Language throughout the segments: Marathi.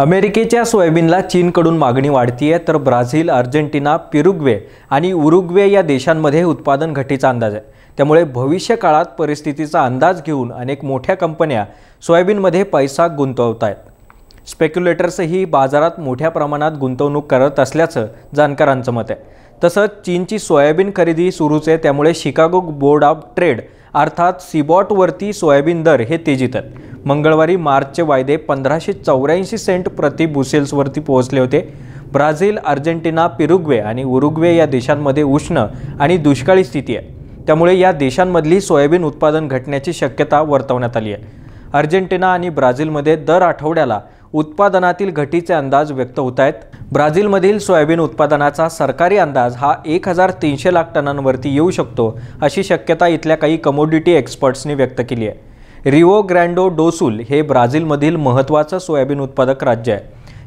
अमेरिकेच्या सोयाबीनला चीनकडून मागणी वाढती आहे तर ब्राझील अर्जेंटिना पिरुग्वे आणि उरुग्वे या देशांमध्ये उत्पादन घटीचा अंदाज आहे त्यामुळे भविष्य काळात परिस्थितीचा अंदाज घेऊन अनेक मोठ्या कंपन्या सोयाबीनमध्ये पैसा गुंतवत आहेत स्पेक्युलेटर्सही बाजारात मोठ्या प्रमाणात गुंतवणूक करत असल्याचं जाणकारांचं मत आहे तसंच चीनची सोयाबीन खरेदी सुरूच आहे त्यामुळे शिकागो बोर्ड ऑफ ट्रेड अर्थात सिबॉटवरती सोयाबीन दर हे तेजीत आहेत मंगळवारी मार्चचे वायदे पंधराशे चौऱ्याऐंशी सेंट प्रति बुसेल्सवरती पोहोचले होते ब्राझील अर्जेंटिना पिरुग्वे आणि उरुग्वे या देशांमध्ये उष्ण आणि दुष्काळी स्थिती आहे त्यामुळे या देशांमधली सोयाबीन उत्पादन घटण्याची शक्यता वर्तवण्यात आली आहे अर्जेंटिना आणि ब्राझीलमध्ये दर आठवड्याला उत्पादनातील घटीचे अंदाज व्यक्त होत आहेत ब्राझीलमधील सोयाबीन उत्पादनाचा सरकारी अंदाज हा एक हजार तीनशे लाख टनांवरती येऊ शकतो अशी शक्यता इथल्या काही कमोडिटी एक्सपर्ट्सनी व्यक्त केली आहे रिओ ग्रँडो डोसुल हे ब्राझीलमधील महत्त्वाचं सोयाबीन उत्पादक राज्य आहे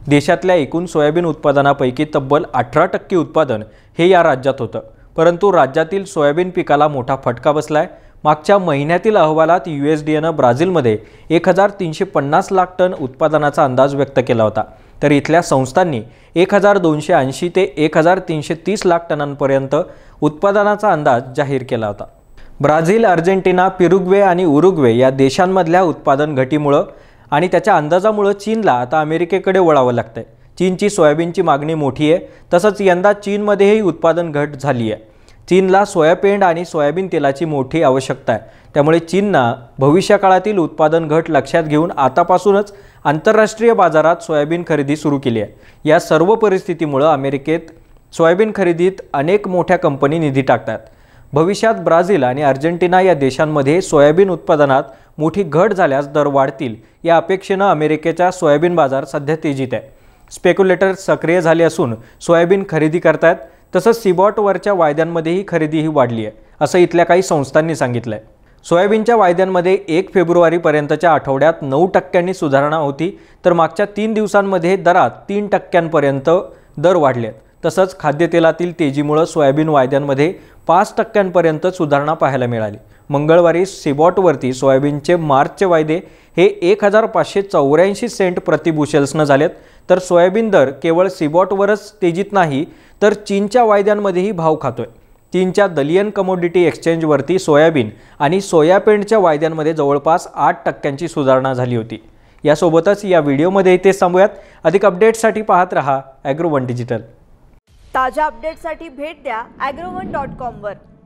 देशातल्या एकूण सोयाबीन उत्पादनापैकी तब्बल अठरा टक्के उत्पादन हे या राज्यात होतं परंतु राज्यातील सोयाबीन पिकाला मोठा फटका बसला आहे मागच्या महिन्यातील अहवालात यू एस डी ब्राझीलमध्ये एक हजार तीनशे पन्नास लाख टन उत्पादनाचा अंदाज व्यक्त केला होता तर इथल्या संस्थांनी एक हजार दोनशे ऐंशी ते एक हजार तीनशे तीस लाख टनांपर्यंत उत्पादनाचा अंदाज जाहीर केला होता ब्राझील अर्जेंटिना पिरुग्वे आणि उरुग्वे या देशांमधल्या उत्पादन घटीमुळं आणि त्याच्या अंदाजामुळं चीनला आता अमेरिकेकडे वळावं लागतं आहे चीनची सोयाबीनची मागणी मोठी आहे तसंच यंदा चीनमध्येही उत्पादन घट झाली आहे चीनला सोयापेंड आणि सोयाबीन तेलाची मोठी आवश्यकता आहे त्यामुळे चीननं भविष्यकाळातील उत्पादन घट लक्षात घेऊन आतापासूनच आंतरराष्ट्रीय बाजारात सोयाबीन खरेदी सुरू केली आहे या सर्व परिस्थितीमुळं अमेरिकेत सोयाबीन खरेदीत अनेक मोठ्या कंपनी निधी टाकतात भविष्यात ब्राझील आणि अर्जेंटिना या देशांमध्ये सोयाबीन उत्पादनात मोठी घट झाल्यास दर वाढतील या अपेक्षेनं अमेरिकेचा सोयाबीन बाजार सध्या तेजीत आहे स्पेक्युलेटर सक्रिय झाले असून सोयाबीन खरेदी करतायत तसंच सिबॉटवरच्या वायद्यांमध्येही खरेदीही वाढली आहे असं इथल्या काही संस्थांनी सांगितलं आहे सोयाबीनच्या वायद्यांमध्ये एक फेब्रुवारीपर्यंतच्या आठवड्यात नऊ टक्क्यांनी सुधारणा होती तर मागच्या तीन दिवसांमध्ये दरात तीन टक्क्यांपर्यंत दर वाढले आहेत तसंच खाद्यतेलातील तेजीमुळं सोयाबीन वायद्यांमध्ये पाच टक्क्यांपर्यंत सुधारणा पाहायला मिळाली मंगळवारी सिबॉटवरती सोयाबीनचे मार्चचे वायदे हे एक हजार पाचशे चौऱ्याऐंशी सेंट प्रतिबुशेल्सनं झालेत तर सोयाबीन दर केवळ सिबॉटवरच तेजीत नाही तर चीनच्या वायद्यांमध्येही भाव आहे चीनच्या दलियन कमोडिटी एक्सचेंजवरती सोयाबीन आणि सोयापेंडच्या वायद्यांमध्ये जवळपास आठ टक्क्यांची सुधारणा झाली होती यासोबतच या व्हिडिओमध्ये इथे सांगूयात अधिक अपडेट्ससाठी पाहत रहा ॲग्रो वन डिजिटल ताज्या अपडेटसाठी भेट द्या ॲग्रोवन डॉट कॉमवर